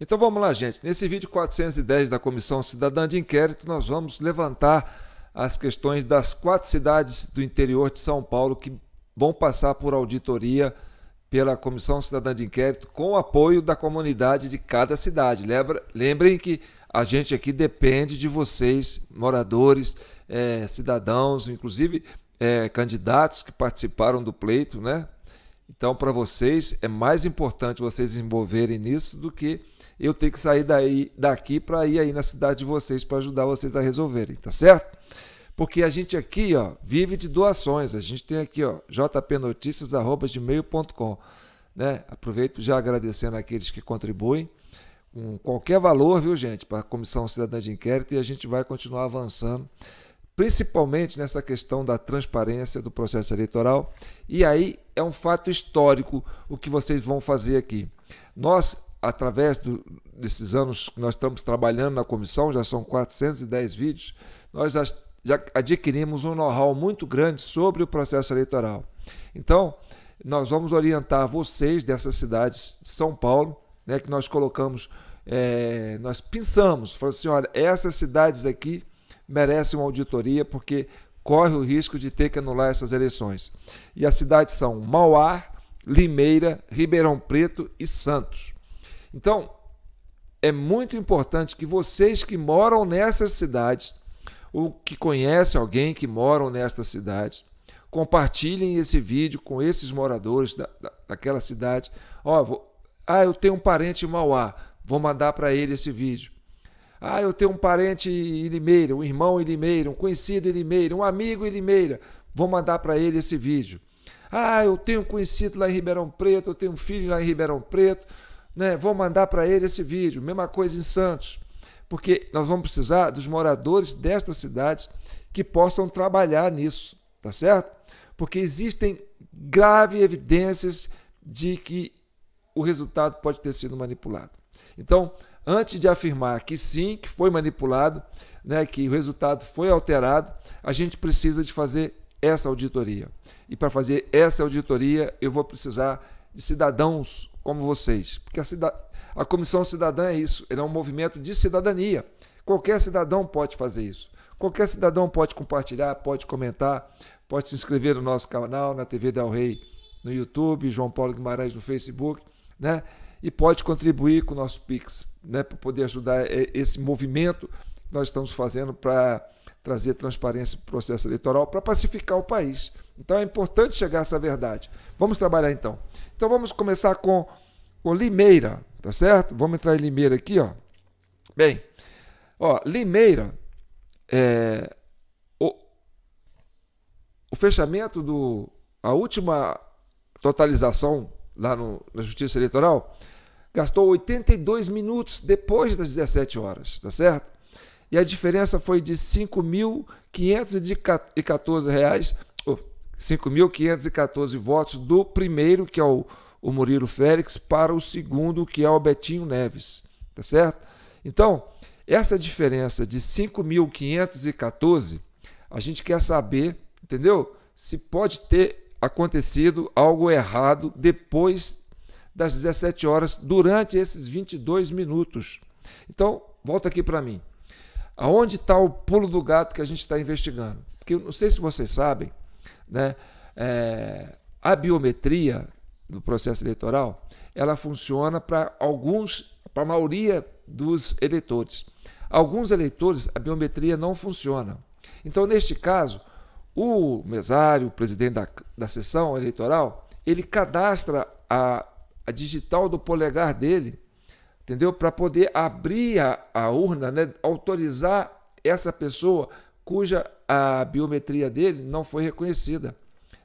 Então vamos lá, gente. Nesse vídeo 410 da Comissão Cidadã de Inquérito, nós vamos levantar as questões das quatro cidades do interior de São Paulo que vão passar por auditoria pela Comissão Cidadã de Inquérito com o apoio da comunidade de cada cidade. Lembra, lembrem que a gente aqui depende de vocês, moradores, é, cidadãos, inclusive é, candidatos que participaram do pleito, né? Então, para vocês, é mais importante vocês se envolverem nisso do que eu tenho que sair daí, daqui para ir aí na cidade de vocês para ajudar vocês a resolverem, tá certo? Porque a gente aqui, ó, vive de doações. A gente tem aqui, ó, jpnoticias@gmail.com, né? Aproveito já agradecendo aqueles que contribuem com qualquer valor, viu, gente, para a Comissão Cidadã de Inquérito e a gente vai continuar avançando, principalmente nessa questão da transparência do processo eleitoral. E aí é um fato histórico o que vocês vão fazer aqui. Nós através do, desses anos que nós estamos trabalhando na comissão, já são 410 vídeos, nós já, adquirimos um know-how muito grande sobre o processo eleitoral. Então, nós vamos orientar vocês dessas cidades de São Paulo, né, que nós colocamos, é, nós pensamos, falando assim, olha, essas cidades aqui merecem uma auditoria porque corre o risco de ter que anular essas eleições. E as cidades são Mauá, Limeira, Ribeirão Preto e Santos. Então, é muito importante que vocês que moram nessas cidades, ou que conhecem alguém que mora nestas cidades, compartilhem esse vídeo com esses moradores da, da, daquela cidade. Ó, oh, ah, eu tenho um parente em Mauá, vou mandar para ele esse vídeo. Ah, eu tenho um parente em Limeira, um irmão em Limeira, um conhecido em Limeira, um amigo em Limeira, vou mandar para ele esse vídeo. Ah, eu tenho um conhecido lá em Ribeirão Preto, eu tenho um filho lá em Ribeirão Preto, né? Vou mandar para ele esse vídeo. Mesma coisa em Santos. Porque nós vamos precisar dos moradores destas cidades que possam trabalhar nisso, tá certo? Porque existem graves evidências de que o resultado pode ter sido manipulado. Então, antes de afirmar que sim, que foi manipulado, né, que o resultado foi alterado, a gente precisa de fazer essa auditoria. E para fazer essa auditoria, eu vou precisar de cidadãos como vocês. Porque a, a Comissão Cidadã é isso, ele é um movimento de cidadania. Qualquer cidadão pode fazer isso. Qualquer cidadão pode compartilhar, pode comentar, pode se inscrever no nosso canal, na TV Del Rey, no YouTube, João Paulo Guimarães no Facebook, né? E pode contribuir com o nosso Pix, né? Para poder ajudar é, esse movimento que nós estamos fazendo para trazer transparência para o processo eleitoral, para pacificar o país. Então é importante chegar a essa verdade. Vamos trabalhar então. Então vamos começar com, o Limeira, tá certo? Vamos entrar em Limeira aqui, ó. Bem, ó, Limeira, é, o, o fechamento do. A última totalização lá no, na Justiça Eleitoral gastou 82 minutos depois das 17 horas, tá certo? E a diferença foi de R$ 5.514,00. Oh, 5.514 votos do primeiro, que é o, o Murilo Félix, para o segundo, que é o Betinho Neves. Tá certo? Então, essa diferença de 5.514, a gente quer saber, entendeu? Se pode ter acontecido algo errado depois das 17 horas, durante esses 22 minutos. Então, volta aqui para mim. Aonde está o pulo do gato que a gente está investigando? Porque eu não sei se vocês sabem, né? É, a biometria no processo eleitoral ela funciona para alguns, para a maioria dos eleitores. Alguns eleitores a biometria não funciona. Então, neste caso, o mesário, o presidente da, da sessão eleitoral, ele cadastra a, a digital do polegar dele, entendeu? Para poder abrir a, a urna, né? autorizar essa pessoa cuja a biometria dele não foi reconhecida.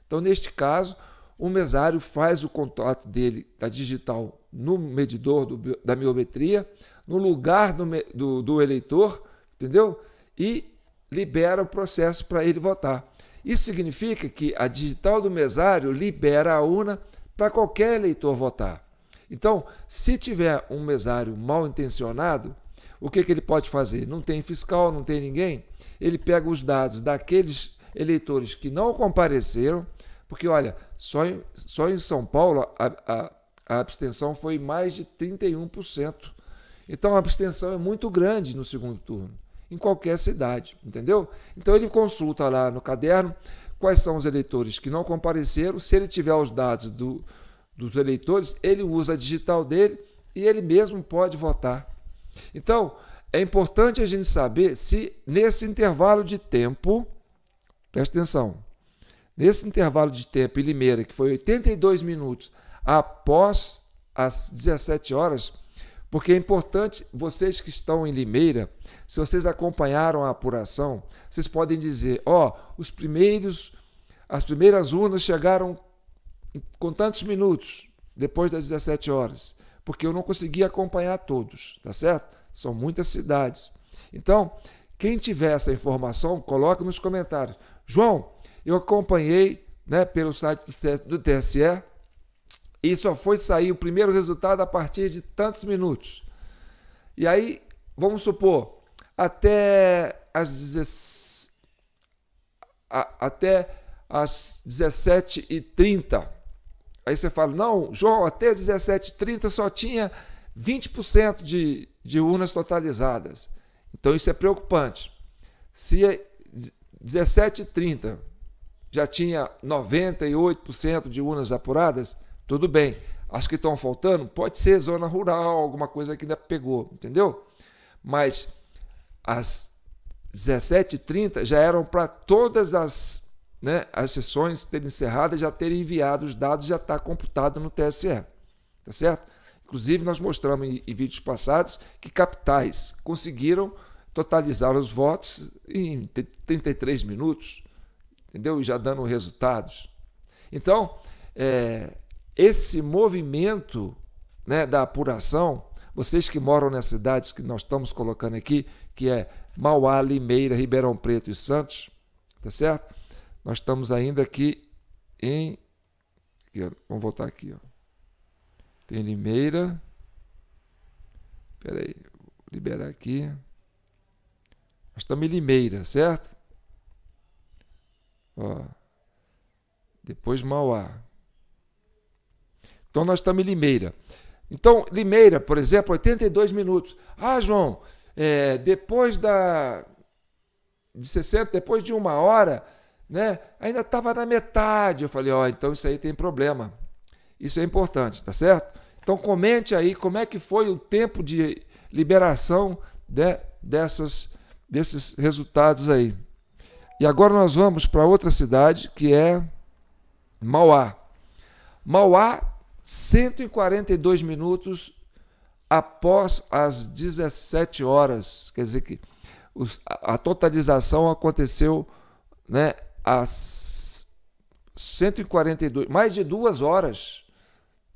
Então, neste caso, o mesário faz o contato dele da digital no medidor do, da biometria, no lugar do, do, do eleitor, entendeu? E libera o processo para ele votar. Isso significa que a digital do mesário libera a urna para qualquer eleitor votar. Então, se tiver um mesário mal intencionado, o que, que ele pode fazer? Não tem fiscal, não tem ninguém? Ele pega os dados daqueles eleitores que não compareceram, porque, olha, só em, só em São Paulo a, a, a abstenção foi mais de 31%. Então a abstenção é muito grande no segundo turno, em qualquer cidade, entendeu? Então ele consulta lá no caderno quais são os eleitores que não compareceram. Se ele tiver os dados do, dos eleitores, ele usa a digital dele e ele mesmo pode votar. Então, é importante a gente saber se nesse intervalo de tempo, presta atenção, nesse intervalo de tempo em Limeira, que foi 82 minutos após as 17 horas, porque é importante, vocês que estão em Limeira, se vocês acompanharam a apuração, vocês podem dizer, ó, oh, os primeiros, as primeiras urnas chegaram com tantos minutos depois das 17 horas porque eu não consegui acompanhar todos, tá certo? São muitas cidades. Então, quem tiver essa informação, coloque nos comentários. João, eu acompanhei né, pelo site do TSE e só foi sair o primeiro resultado a partir de tantos minutos. E aí, vamos supor, até as 17 até às 17h30. Aí você fala, não, João, até 17h30 só tinha 20% de, de urnas totalizadas. Então isso é preocupante. Se 17:30 é 17h30 já tinha 98% de urnas apuradas, tudo bem. As que estão faltando, pode ser zona rural, alguma coisa que ainda pegou, entendeu? Mas às 17h30 já eram para todas as né, as sessões terem encerrado já terem enviado os dados, já está computado no TSE. Tá certo? Inclusive, nós mostramos em, em vídeos passados que capitais conseguiram totalizar os votos em 33 minutos, entendeu? já dando resultados. Então, é, esse movimento né, da apuração, vocês que moram nas cidades que nós estamos colocando aqui, que é Mauá, Limeira, Ribeirão Preto e Santos, tá certo? Nós estamos ainda aqui em. Aqui, ó, vamos voltar aqui. Ó. Tem Limeira. Espera aí, liberar aqui. Nós estamos em Limeira, certo? Ó. Depois Mauá. Então nós estamos em Limeira. Então, Limeira, por exemplo, 82 minutos. Ah, João, é, depois da. De 60, depois de uma hora, né? Ainda estava na metade. Eu falei, ó, oh, então isso aí tem problema. Isso é importante, tá certo? Então comente aí como é que foi o tempo de liberação de, né, dessas, desses resultados aí. E agora nós vamos para outra cidade que é Mauá. Mauá, 142 minutos após as 17 horas. Quer dizer que a totalização aconteceu né, às 142, mais de duas horas.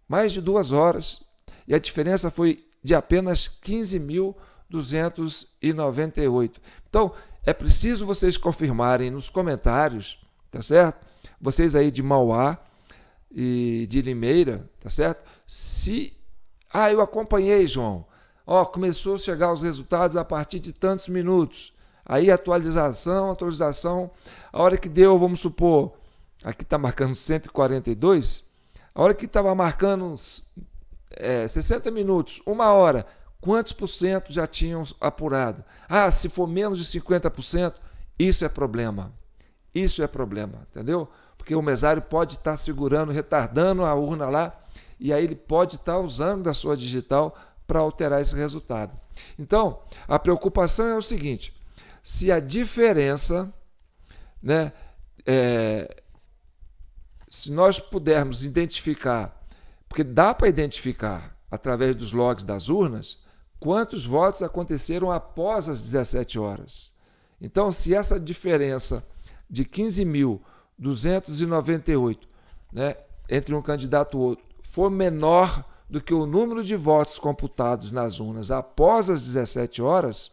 Mais de duas horas. E a diferença foi de apenas 15.298. Então, é preciso vocês confirmarem nos comentários, tá certo? Vocês aí de Mauá e de Limeira, tá certo? Se. Ah, eu acompanhei, João. Ó, começou a chegar os resultados a partir de tantos minutos. Aí atualização, atualização. A hora que deu, vamos supor, aqui está marcando 142. A hora que estava marcando é, 60 minutos, uma hora, quantos por cento já tinham apurado? Ah, se for menos de 50%, isso é problema. Isso é problema, entendeu? Porque o mesário pode estar tá segurando, retardando a urna lá, e aí ele pode estar tá usando da sua digital para alterar esse resultado. Então, a preocupação é o seguinte: se a diferença, né, é, se nós pudermos identificar, porque dá para identificar através dos logs das urnas quantos votos aconteceram após as 17 horas. Então, se essa diferença de 15.298 né, entre um candidato e outro for menor do que o número de votos computados nas urnas após as 17 horas,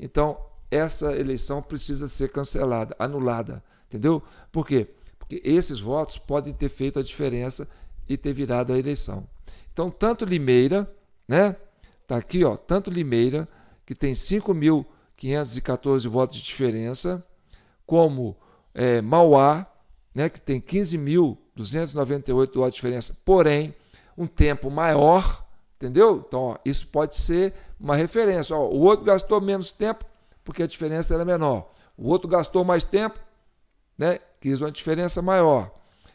então essa eleição precisa ser cancelada, anulada. Entendeu? Por quê? Porque esses votos podem ter feito a diferença e ter virado a eleição. Então, tanto Limeira, né? Está aqui, ó, tanto Limeira, que tem 5.514 votos de diferença, como é, Mauá, né, que tem 15.298 votos de diferença, porém, um tempo maior, entendeu? Então, ó, isso pode ser uma referência. Ó, o outro gastou menos tempo, porque a diferença era menor. O outro gastou mais tempo, né? quis uma diferença maior.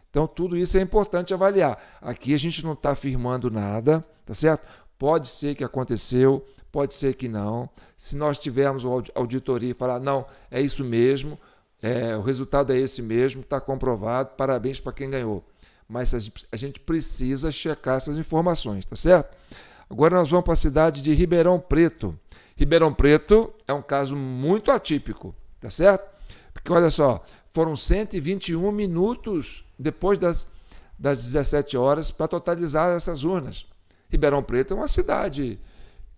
Então, tudo isso é importante avaliar. Aqui a gente não está afirmando nada, tá certo? Pode ser que aconteceu, pode ser que não. Se nós tivermos uma auditoria e falar, não, é isso mesmo, é, o resultado é esse mesmo, está comprovado, parabéns para quem ganhou. Mas a gente precisa checar essas informações, tá certo? Agora nós vamos para a cidade de Ribeirão Preto. Ribeirão Preto é um caso muito atípico, tá certo? Porque olha só, foram 121 minutos depois das, das 17 horas para totalizar essas urnas. Ribeirão Preto é uma cidade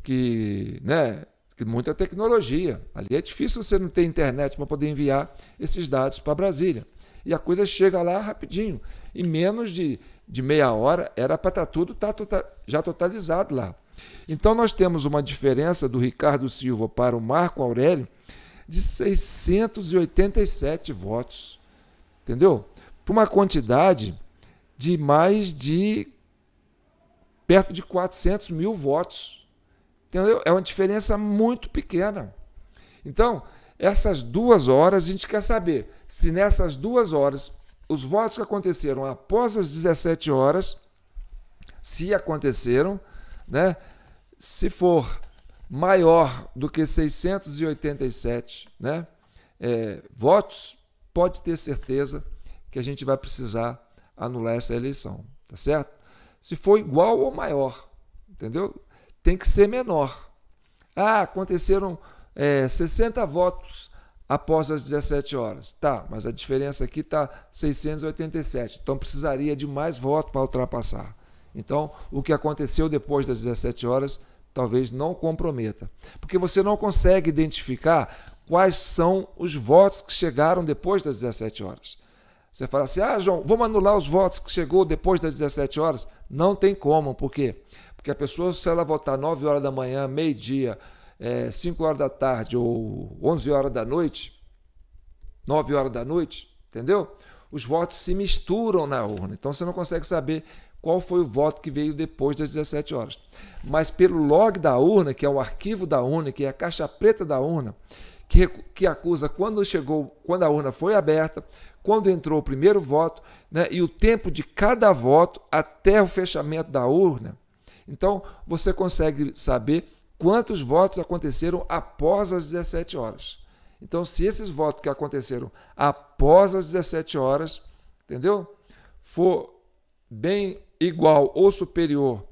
que, né, que muita tecnologia. Ali é difícil você não ter internet para poder enviar esses dados para Brasília. E a coisa chega lá rapidinho. Em menos de, de meia hora era para estar tá tudo tá, tota, já totalizado lá. Então nós temos uma diferença do Ricardo Silva para o Marco Aurélio de 687 votos. Entendeu? Para uma quantidade de mais de perto de 400 mil votos. Entendeu? É uma diferença muito pequena. Então, essas duas horas, a gente quer saber se nessas duas horas, os votos que aconteceram após as 17 horas, se aconteceram, né? Se for maior do que 687 né, é, votos, pode ter certeza que a gente vai precisar anular essa eleição, tá certo? Se for igual ou maior, entendeu? Tem que ser menor. Ah, aconteceram é, 60 votos após as 17 horas. Tá, mas a diferença aqui está 687. Então precisaria de mais votos para ultrapassar. Então, o que aconteceu depois das 17 horas talvez não comprometa, porque você não consegue identificar quais são os votos que chegaram depois das 17 horas. Você fala assim: "Ah, João, vamos anular os votos que chegou depois das 17 horas?" Não tem como, por quê? Porque a pessoa se ela votar 9 horas da manhã, meio-dia, é, 5 horas da tarde ou 11 horas da noite, 9 horas da noite, entendeu? Os votos se misturam na urna, então você não consegue saber qual foi o voto que veio depois das 17 horas. Mas pelo log da urna, que é o arquivo da urna, que é a caixa preta da urna, que, que acusa quando chegou, quando a urna foi aberta, quando entrou o primeiro voto, né, e o tempo de cada voto até o fechamento da urna. Então, você consegue saber quantos votos aconteceram após as 17 horas. Então, se esses votos que aconteceram após as 17 horas, entendeu? For bem igual ou superior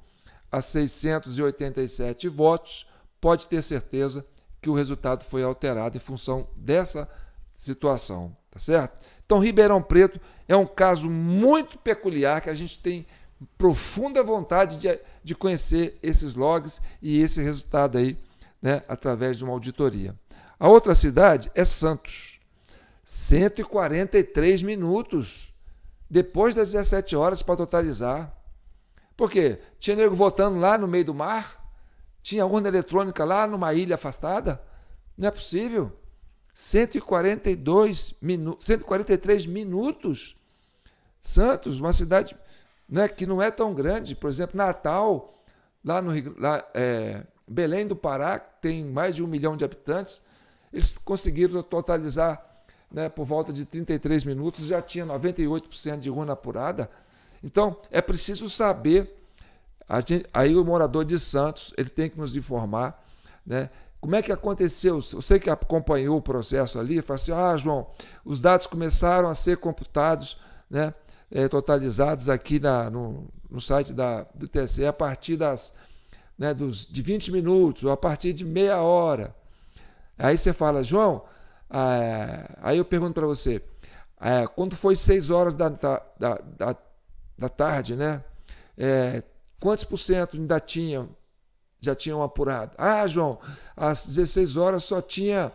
a 687 votos, pode ter certeza que o resultado foi alterado em função dessa situação, tá certo? Então, Ribeirão Preto é um caso muito peculiar que a gente tem profunda vontade de, de conhecer esses logs e esse resultado aí, né, através de uma auditoria. A outra cidade é Santos. 143 minutos depois das 17 horas para totalizar. Por quê? Tinha nego votando lá no meio do mar? Tinha urna eletrônica lá numa ilha afastada? Não é possível. 142 minu 143 minutos. Santos, uma cidade né, que não é tão grande. Por exemplo, Natal, lá no lá, é, Belém do Pará, tem mais de um milhão de habitantes, eles conseguiram totalizar né, por volta de 33 minutos, já tinha 98% de urna apurada. Então, é preciso saber. Gente, aí o morador de Santos ele tem que nos informar né, como é que aconteceu? Você que acompanhou o processo ali, fala assim: ah, João, os dados começaram a ser computados, né, eh, totalizados aqui na, no, no, site da, do TSE a partir das, né, dos, de 20 minutos, ou a partir de meia hora. Aí você fala, João, ah, é, aí eu pergunto para você, ah, quando foi 6 horas da, da, da, da tarde, né? É, quantos por cento ainda tinham, já tinham apurado? Ah, João, às 16 horas só tinha,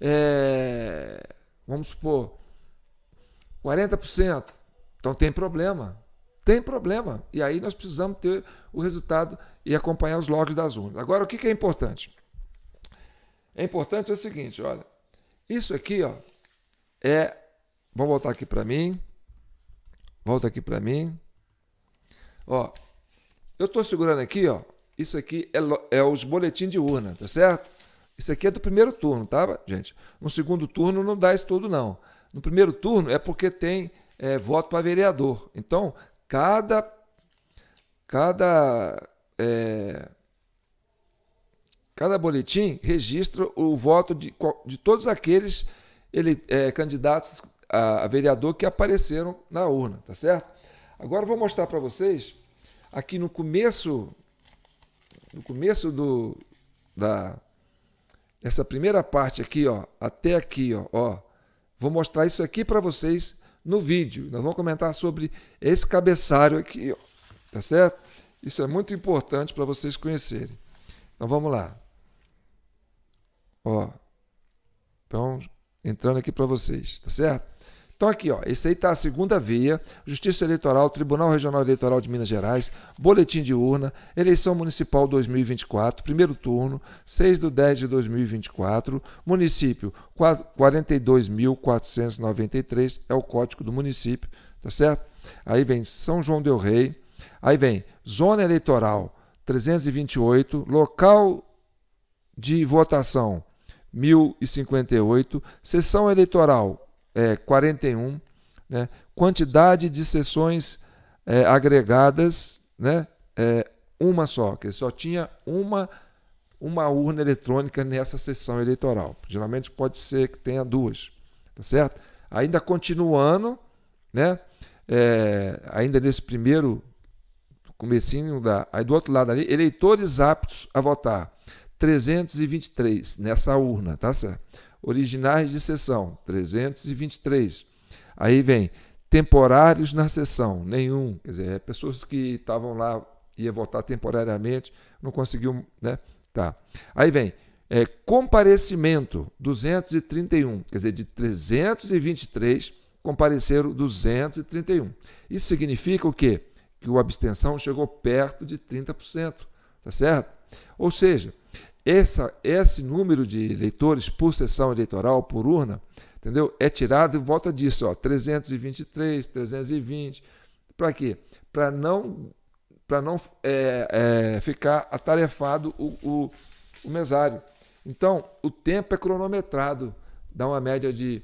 é, vamos supor, 40%. Então tem problema. Tem problema. E aí nós precisamos ter o resultado e acompanhar os logs das urnas. Agora, o que é importante? É importante é o seguinte, olha. Isso aqui, ó, é. Vamos voltar aqui para mim. Volta aqui para mim. Ó, eu estou segurando aqui, ó. Isso aqui é, é os boletins de urna, tá certo? Isso aqui é do primeiro turno, tá, gente? No segundo turno não dá isso tudo, não. No primeiro turno é porque tem é, voto para vereador. Então, cada. Cada. É, Cada boletim registra o voto de, de todos aqueles ele, é, candidatos a, a, vereador que apareceram na urna, tá certo? Agora eu vou mostrar para vocês aqui no começo, no começo do da essa primeira parte aqui, ó, até aqui, ó, ó Vou mostrar isso aqui para vocês no vídeo. Nós vamos comentar sobre esse cabeçalho aqui, ó, tá certo? Isso é muito importante para vocês conhecerem. Então vamos lá. Ó. Então, entrando aqui para vocês, tá certo? Então aqui, ó, esse aí tá a segunda via, Justiça Eleitoral, Tribunal Regional Eleitoral de Minas Gerais, Boletim de Urna, Eleição Municipal 2024, primeiro turno, 6 de 10 de 2024, município 42.493, é o código do município, tá certo? Aí vem São João del Rei, aí vem Zona Eleitoral 328, local de votação 1058, sessão eleitoral é, 41, né, quantidade de sessões é, agregadas, né, é, uma só, que só tinha uma, uma urna eletrônica nessa sessão eleitoral. Geralmente pode ser que tenha duas, tá certo? Ainda continuando, né, é, ainda nesse primeiro comecinho da, aí do outro lado ali, eleitores aptos a votar 323, nessa urna, tá certo? Originais de sessão, 323. Aí vem temporários na sessão, nenhum. Quer dizer, é, pessoas que estavam lá, ia votar temporariamente, não conseguiu, né? Tá. Aí vem é, comparecimento, 231. Quer dizer, de 323, compareceram 231. Isso significa o quê? Que o abstenção chegou perto de 30%, tá certo? Ou seja, essa, esse número de eleitores por sessão eleitoral, por urna, entendeu? É tirado em volta disso, ó, 323, 320. Para quê? Para não, pra não é, é, ficar atarefado o, o, o, mesário. Então, o tempo é cronometrado, dá uma média de,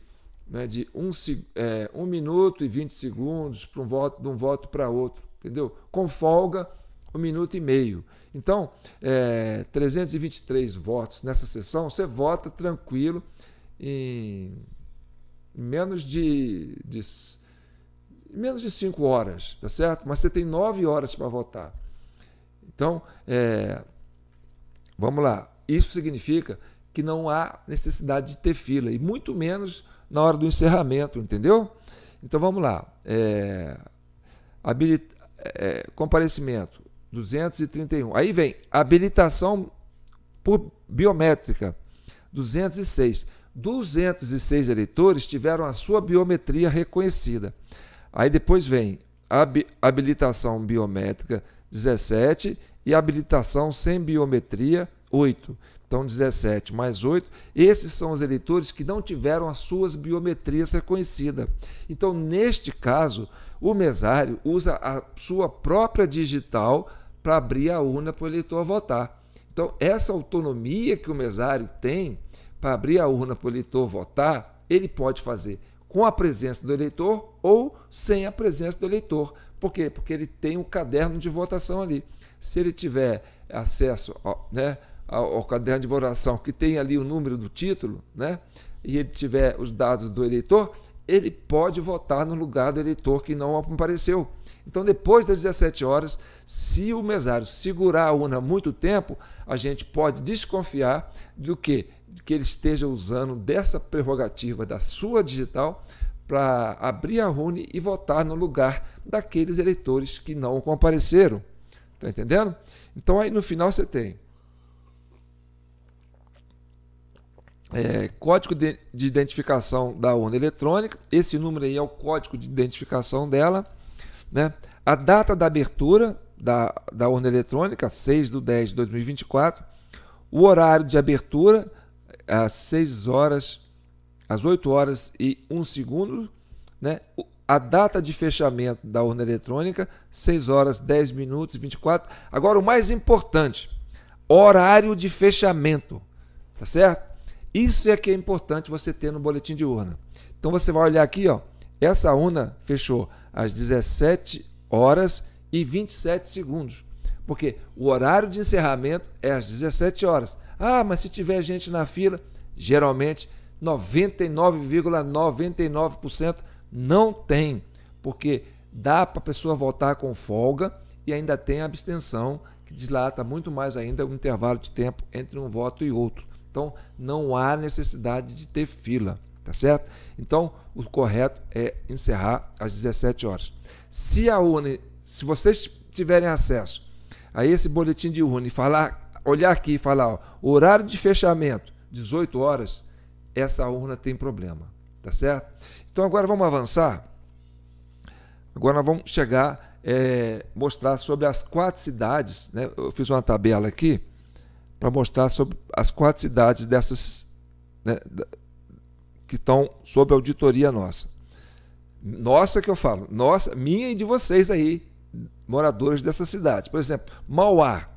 né, de 1 um, é, um minuto e 20 segundos para um voto, de um voto para outro, entendeu? Com folga, um minuto e meio. Então, é, 323 votos nessa sessão, você vota tranquilo em menos de, de menos de cinco horas, tá certo? Mas você tem nove horas para votar. Então, é, vamos lá. Isso significa que não há necessidade de ter fila, e muito menos na hora do encerramento, entendeu? Então vamos lá. É, habilita, é, comparecimento. 231. Aí vem habilitação por biométrica, 206. 206 eleitores tiveram a sua biometria reconhecida. Aí depois vem habilitação biométrica, 17, e habilitação sem biometria, 8. Então, 17 mais 8. Esses são os eleitores que não tiveram as suas biometrias reconhecidas. Então, neste caso, o mesário usa a sua própria digital para abrir a urna para o eleitor votar. Então, essa autonomia que o mesário tem para abrir a urna para o eleitor votar, ele pode fazer com a presença do eleitor ou sem a presença do eleitor. Por quê? Porque ele tem um caderno de votação ali. Se ele tiver acesso né, ao, né, ao caderno de votação que tem ali o número do título, né, e ele tiver os dados do eleitor, ele pode votar no lugar do eleitor que não apareceu. Então, depois das 17 horas, se o mesário segurar a urna muito tempo, a gente pode desconfiar do que que ele esteja usando dessa prerrogativa da sua digital para abrir a urna e votar no lugar daqueles eleitores que não compareceram. Está entendendo? Então, aí no final você tem é, código de, de, identificação da urna eletrônica, esse número aí é o código de identificação dela, né? a data da abertura da, da urna eletrônica, 6 de 10 de 2024, o horário de abertura, é, às 6 horas, às 8 horas e 1 segundo, né? a data de fechamento da urna eletrônica, 6 horas, 10 minutos e 24. Agora, o mais importante, horário de fechamento, tá certo? Isso é que é importante você ter no boletim de urna. Então você vai olhar aqui, ó, essa urna fechou às 17 horas e 27 segundos. Porque o horário de encerramento é às 17 horas. Ah, mas se tiver gente na fila, geralmente 99,99% ,99 não tem, porque dá para a pessoa voltar com folga e ainda tem a abstenção que dilata muito mais ainda o intervalo de tempo entre um voto e outro. Então não há necessidade de ter fila, tá certo? Então o correto é encerrar às 17 horas. Se a urna, se vocês tiverem acesso a esse boletim de e falar, olhar aqui e falar, ó, horário de fechamento 18 horas, essa urna tem problema, tá certo? Então agora vamos avançar. Agora nós vamos chegar é, mostrar sobre as quatro cidades, né? Eu fiz uma tabela aqui para mostrar sobre as quatro cidades dessas né, que estão sob auditoria nossa. Nossa que eu falo, nossa, minha e de vocês aí, moradores dessa cidade. Por exemplo, Mauá.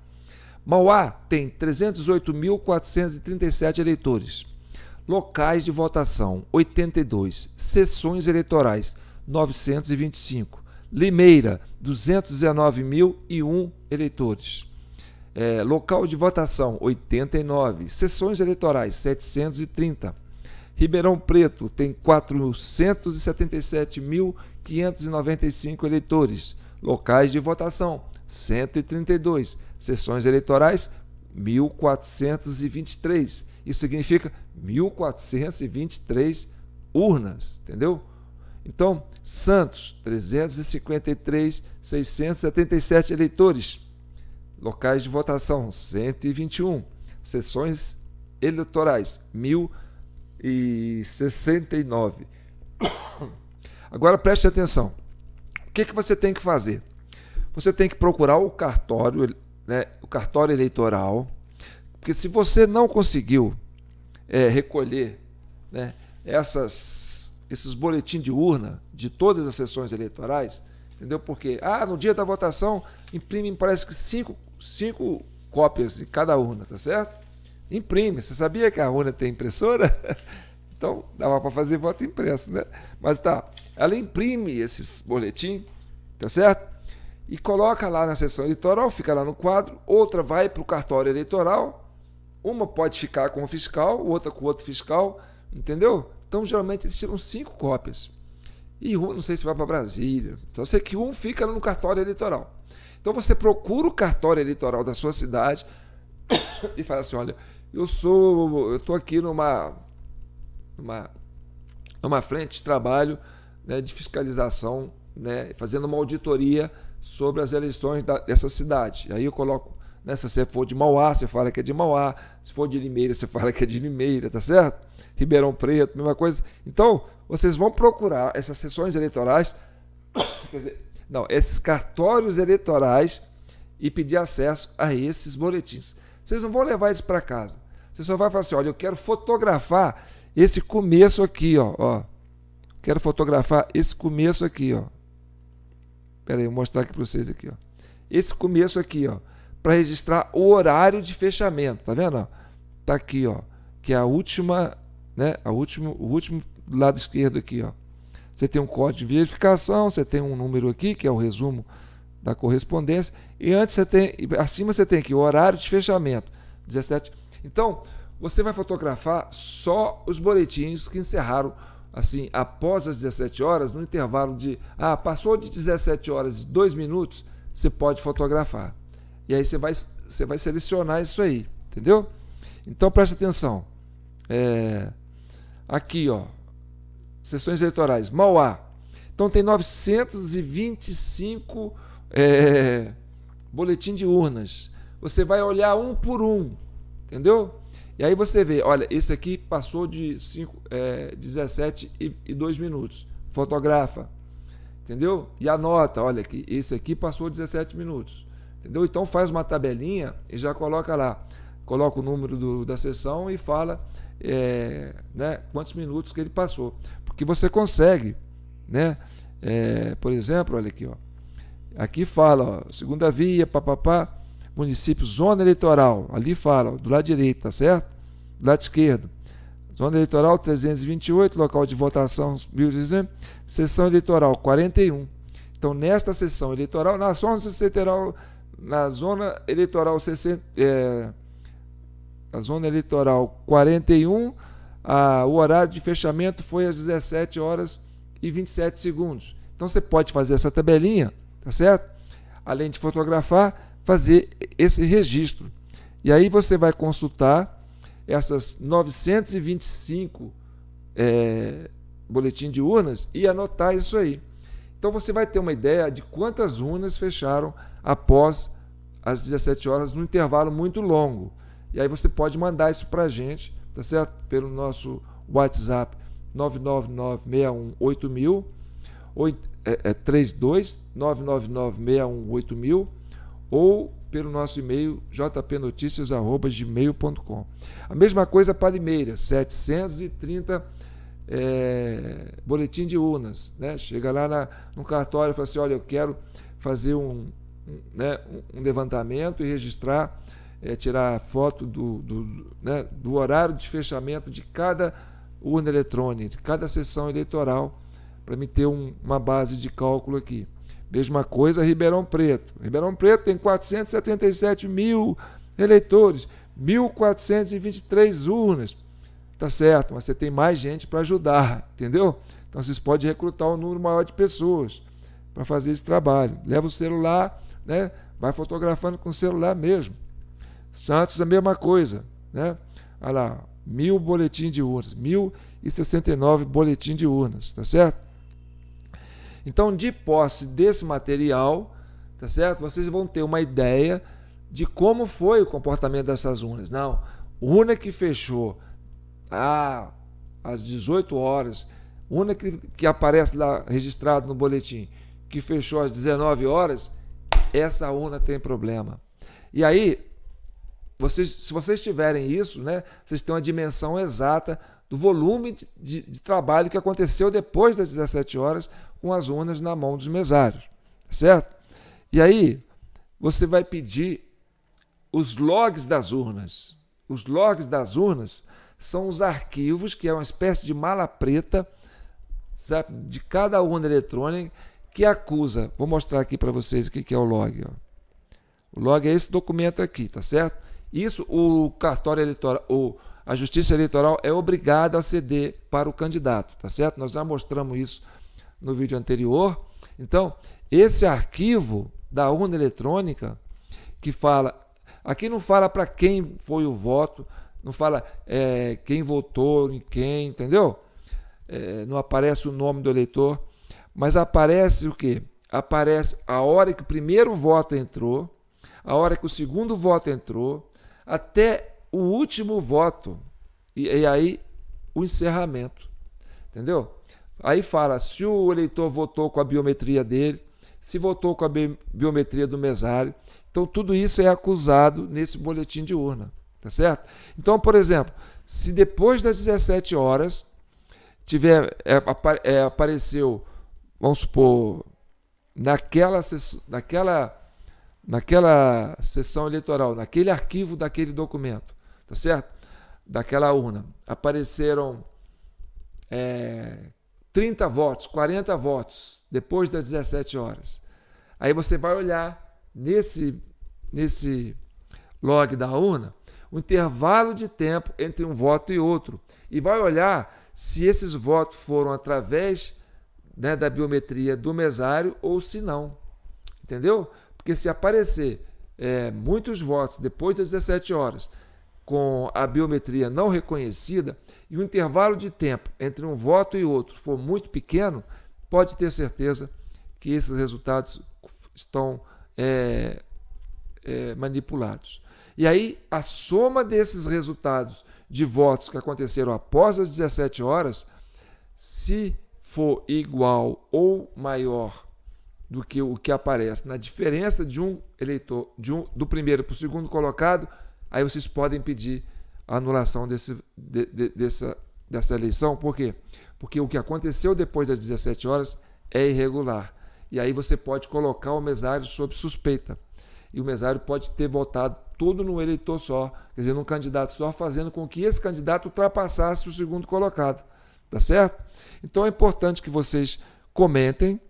Mauá tem 308.437 eleitores. Locais de votação, 82. Sessões eleitorais, 925. Limeira, 219.001 eleitores. É, local de votação, 89. Sessões eleitorais, 730. Ribeirão Preto tem 477.595 eleitores. Locais de votação, 132. Sessões eleitorais, 1.423. Isso significa 1.423 urnas, entendeu? Então, Santos, 353.677 eleitores. Locais de votação: 121. Sessões eleitorais: 1069. Agora preste atenção. O que, é que você tem que fazer? Você tem que procurar o cartório, né, o cartório eleitoral, porque se você não conseguiu é, recolher né, essas, esses boletins de urna de todas as sessões eleitorais, entendeu? Porque, ah, no dia da votação imprime, parece que cinco, cinco cópias de cada urna, tá certo? Imprime. Você sabia que a urna tem impressora? Então dava para fazer voto impresso, né? Mas tá, ela imprime esses boletins, tá certo? E coloca lá na sessão eleitoral, fica lá no quadro, outra vai para o cartório eleitoral, uma pode ficar com o fiscal, outra com o outro fiscal, entendeu? Então geralmente eles tiram cinco cópias. E um, não sei se vai para Brasília. Então eu sei que um fica no cartório eleitoral. Então você procura o cartório eleitoral da sua cidade e fala assim: olha, eu sou. Eu estou aqui numa, numa, numa frente de trabalho né, de fiscalização, né, fazendo uma auditoria sobre as eleições da, dessa cidade. Aí eu coloco né? Se você for de Mauá, você fala que é de Mauá. Se for de Limeira, você fala que é de Limeira, tá certo? Ribeirão Preto, mesma coisa. Então, vocês vão procurar essas sessões eleitorais, quer dizer, não, esses cartórios eleitorais e pedir acesso a esses boletins. Vocês não vão levar isso para casa. Você só vai falar assim: olha, eu quero fotografar esse começo aqui, ó. ó. Quero fotografar esse começo aqui, ó. Pera aí, eu vou mostrar aqui para vocês aqui, ó. Esse começo aqui, ó, para registrar o horário de fechamento, tá vendo? Tá aqui, ó, que é a última, né? A último, o último lado esquerdo aqui, ó. Você tem um código de verificação, você tem um número aqui, que é o resumo da correspondência, e antes você tem, acima você tem aqui o horário de fechamento, 17. Então, você vai fotografar só os boletins que encerraram assim após as 17 horas, no intervalo de ah, passou de 17 horas e 2 minutos, você pode fotografar. E aí você vai, você vai selecionar isso aí, entendeu? Então preste atenção. É, aqui, ó, sessões eleitorais. Mauá. Então tem 925 é, boletim de urnas. Você vai olhar um por um, entendeu? E aí você vê, olha, esse aqui passou de 5, é, 17 e, e 2 minutos. Fotografa, entendeu? E anota, olha aqui, esse aqui passou 17 minutos, entendeu? Então faz uma tabelinha e já coloca lá. Coloca o número do, da sessão e fala é, né, quantos minutos que ele passou que você consegue, né? É, por exemplo, olha aqui, ó. Aqui fala, ó, segunda via, papapá, município, zona eleitoral. Ali fala, ó, do lado direito, tá certo? Do lado esquerdo. Zona eleitoral 328, local de votação, sessão eleitoral 41. Então, nesta sessão eleitoral, na zona eleitoral, na zona eleitoral, 60, é, na zona eleitoral 41, o horário de fechamento foi às 17 horas e 27 segundos. Então você pode fazer essa tabelinha, tá certo? Além de fotografar, fazer esse registro. E aí você vai consultar essas 925 é, boletim de urnas e anotar isso aí. Então você vai ter uma ideia de quantas urnas fecharam após as 17 horas, num intervalo muito longo. E aí você pode mandar isso para a gente tá certo? Pelo nosso WhatsApp 999-618000, é, é 32 618000 ou pelo nosso e-mail jpnoticias.gmail.com. A mesma coisa para Palmeira, 730 é, boletim de urnas. Né? Chega lá na, no cartório e fala assim, olha, eu quero fazer um, um, né, um levantamento e registrar é, tirar foto do, do, né, do horário de fechamento de cada urna eletrônica, de cada sessão eleitoral, para me ter um, uma base de cálculo aqui. Mesma coisa Ribeirão Preto. Ribeirão Preto tem 477 mil eleitores, 1.423 urnas. Tá certo, mas você tem mais gente para ajudar, entendeu? Então vocês podem recrutar um número maior de pessoas para fazer esse trabalho. Leva o celular, né? vai fotografando com o celular mesmo. Santos, a mesma coisa. Né? Olha lá, mil boletim de urnas, 1069 boletim de urnas, tá certo? Então, de posse desse material, tá certo? Vocês vão ter uma ideia de como foi o comportamento dessas urnas. Não, urna que fechou às 18 horas, urna que, que aparece lá registrado no boletim, que fechou às 19 horas, essa urna tem problema. E aí, vocês, se vocês tiverem isso, né, vocês têm uma dimensão exata do volume de, de, de trabalho que aconteceu depois das 17 horas com as urnas na mão dos mesários, certo? E aí você vai pedir os logs das urnas. Os logs das urnas são os arquivos, que é uma espécie de mala preta sabe, de cada urna eletrônica que acusa. Vou mostrar aqui para vocês o que é o log. Ó. O log é esse documento aqui, tá certo? Isso o cartório eleitoral, ou a justiça eleitoral é obrigada a ceder para o candidato, tá certo? Nós já mostramos isso no vídeo anterior. Então, esse arquivo da urna eletrônica que fala, aqui não fala para quem foi o voto, não fala é, quem votou, em quem, entendeu? É, não aparece o nome do eleitor, mas aparece o que? Aparece a hora que o primeiro voto entrou, a hora que o segundo voto entrou, até o último voto e, e aí o encerramento. Entendeu? Aí fala se o eleitor votou com a biometria dele, se votou com a biometria do mesário. Então, tudo isso é acusado nesse boletim de urna, tá certo? Então, por exemplo, se depois das 17 horas tiver é, é, apareceu, vamos supor, naquela naquela naquela sessão eleitoral, naquele arquivo daquele documento, tá certo? Daquela urna, apareceram é, 30 votos, 40 votos depois das 17 horas. Aí você vai olhar nesse, nesse log da urna o intervalo de tempo entre um voto e outro e vai olhar se esses votos foram através né, da biometria do mesário ou se não. Entendeu? Porque se aparecer é, muitos votos depois das 17 horas, com a biometria não reconhecida, e o intervalo de tempo entre um voto e outro for muito pequeno, pode ter certeza que esses resultados estão é, é, manipulados. E aí, a soma desses resultados de votos que aconteceram após as 17 horas, se for igual ou maior do que o que aparece na diferença de um eleitor, de um, do primeiro para o segundo colocado, aí vocês podem pedir a anulação desse, de, de, dessa, dessa eleição. Por quê? Porque o que aconteceu depois das 17 horas é irregular. E aí você pode colocar o mesário sob suspeita. E o mesário pode ter votado todo num eleitor só, quer dizer, num candidato só, fazendo com que esse candidato ultrapassasse o segundo colocado. Tá certo? Então é importante que vocês comentem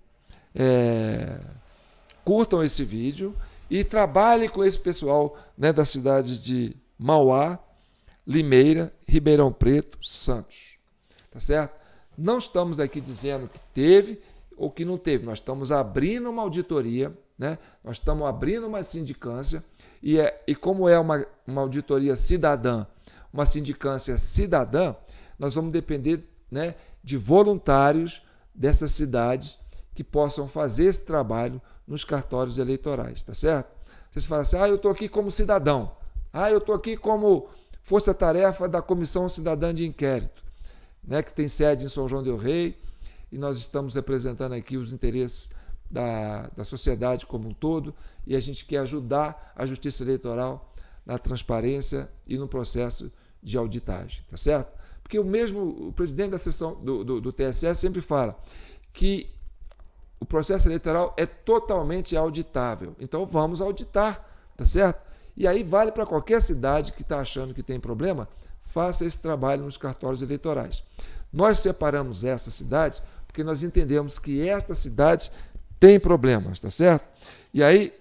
é, curtam esse vídeo e trabalhem com esse pessoal né, da cidade de Mauá, Limeira, Ribeirão Preto, Santos. Tá certo? Não estamos aqui dizendo que teve ou que não teve. Nós estamos abrindo uma auditoria, né? nós estamos abrindo uma sindicância, e, é, e como é uma, uma auditoria cidadã, uma sindicância cidadã, nós vamos depender né, de voluntários dessas cidades que possam fazer esse trabalho nos cartórios eleitorais, tá certo? Vocês falam assim: ah, eu estou aqui como cidadão, ah, eu estou aqui como força-tarefa da Comissão Cidadã de Inquérito, né, que tem sede em São João Del Rei, e nós estamos representando aqui os interesses da, da sociedade como um todo, e a gente quer ajudar a Justiça Eleitoral na transparência e no processo de auditagem, tá certo? Porque o mesmo o presidente da sessão do, do, do TSE sempre fala que o processo eleitoral é totalmente auditável. Então vamos auditar, tá certo? E aí vale para qualquer cidade que está achando que tem problema, faça esse trabalho nos cartórios eleitorais. Nós separamos essas cidades porque nós entendemos que estas cidades têm problemas, tá certo? E aí,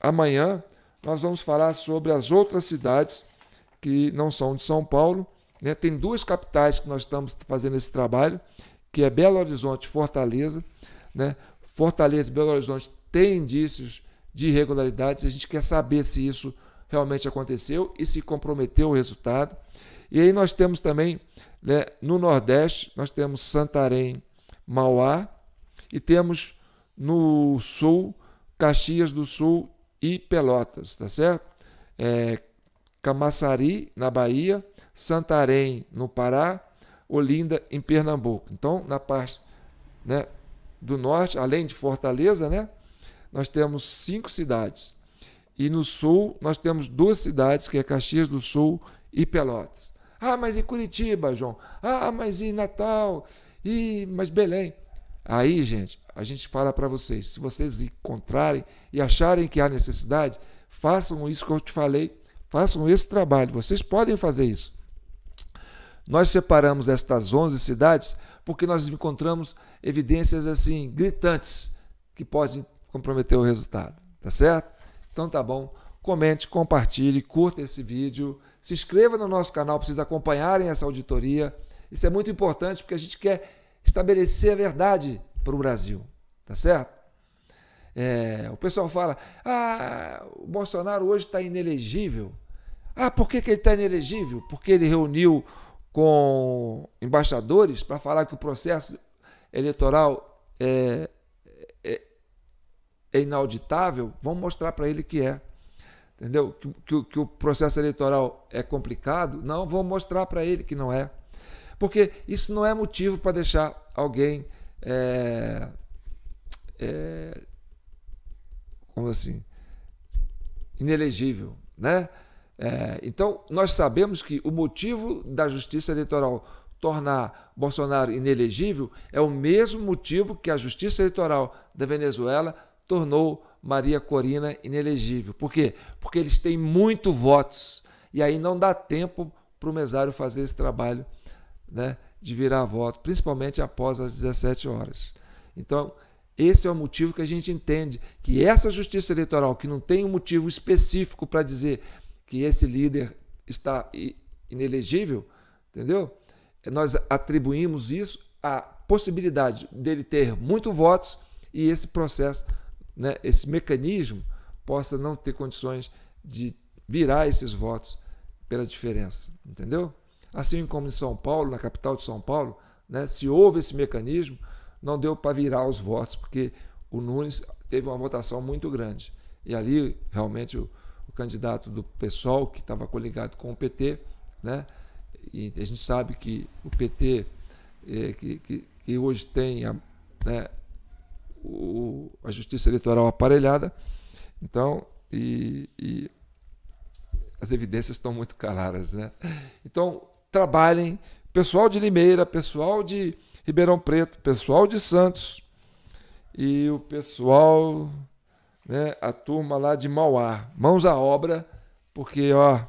amanhã, nós vamos falar sobre as outras cidades que não são de São Paulo. Né? Tem duas capitais que nós estamos fazendo esse trabalho, que é Belo Horizonte e Fortaleza. Né? Fortaleza e Belo Horizonte têm indícios de irregularidades. A gente quer saber se isso realmente aconteceu e se comprometeu o resultado. E aí nós temos também, né, no Nordeste, nós temos Santarém, Mauá e temos no Sul, Caxias do Sul e Pelotas, tá certo? É, Camaçari, na Bahia, Santarém, no Pará, Olinda, em Pernambuco. Então, na parte né, do norte, além de Fortaleza, né? Nós temos cinco cidades. E no sul, nós temos duas cidades, que é Caxias do Sul e Pelotas. Ah, mas e Curitiba, João? Ah, mas e Natal? E mas Belém? Aí, gente, a gente fala para vocês, se vocês encontrarem e acharem que há necessidade, façam isso que eu te falei, façam esse trabalho, vocês podem fazer isso. Nós separamos estas 11 cidades porque nós encontramos evidências assim gritantes que podem comprometer o resultado, tá certo? Então tá bom. Comente, compartilhe, curta esse vídeo, se inscreva no nosso canal para vocês acompanharem essa auditoria. Isso é muito importante porque a gente quer estabelecer a verdade para o Brasil, tá certo? É, o pessoal fala: ah, o Bolsonaro hoje está inelegível. Ah, por que, que ele está inelegível? Porque ele reuniu com embaixadores para falar que o processo eleitoral é, é, é inauditável, vamos mostrar para ele que é. Entendeu? Que, que, que, o processo eleitoral é complicado, não, vão mostrar para ele que não é. Porque isso não é motivo para deixar alguém. É, é, como assim? Inelegível, né? É, então, nós sabemos que o motivo da justiça eleitoral tornar Bolsonaro inelegível é o mesmo motivo que a justiça eleitoral da Venezuela tornou Maria Corina inelegível. Por quê? Porque eles têm muito votos e aí não dá tempo para o mesário fazer esse trabalho né, de virar voto, principalmente após as 17 horas. Então, esse é o motivo que a gente entende que essa justiça eleitoral, que não tem um motivo específico para dizer que esse líder está inelegível, entendeu? É, nós atribuímos isso à possibilidade dele ter muitos votos e esse processo, né, esse mecanismo, possa não ter condições de virar esses votos pela diferença, entendeu? Assim como em São Paulo, na capital de São Paulo, né, se houve esse mecanismo, não deu para virar os votos, porque o Nunes teve uma votação muito grande. E ali, realmente, o, candidato do PSOL, que estava coligado com o PT, né? e a gente sabe que o PT, é, que, que, que, hoje tem a, né, o, a justiça eleitoral aparelhada, então, e, e as evidências estão muito claras. Né? Então, trabalhem, pessoal de Limeira, pessoal de Ribeirão Preto, pessoal de Santos e o pessoal né, a turma lá de Mauá. Mãos à obra, porque, ó,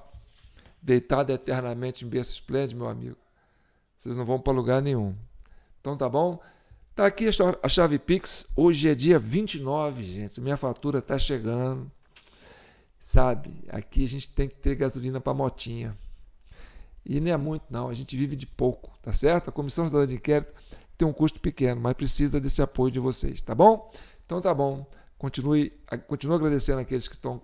deitado eternamente em berço esplêndido, meu amigo, vocês não vão para lugar nenhum. Então tá bom? Tá aqui a chave Pix. Hoje é dia 29, gente. Minha fatura tá chegando. Sabe? Aqui a gente tem que ter gasolina para motinha. E nem é muito, não. A gente vive de pouco, tá certo? A Comissão Cidadã de Inquérito tem um custo pequeno, mas precisa desse apoio de vocês, tá bom? Então tá bom. Continue, continue agradecendo aqueles que estão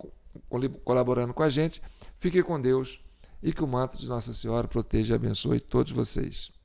colaborando com a gente. Fique com Deus e que o manto de Nossa Senhora proteja e abençoe todos vocês.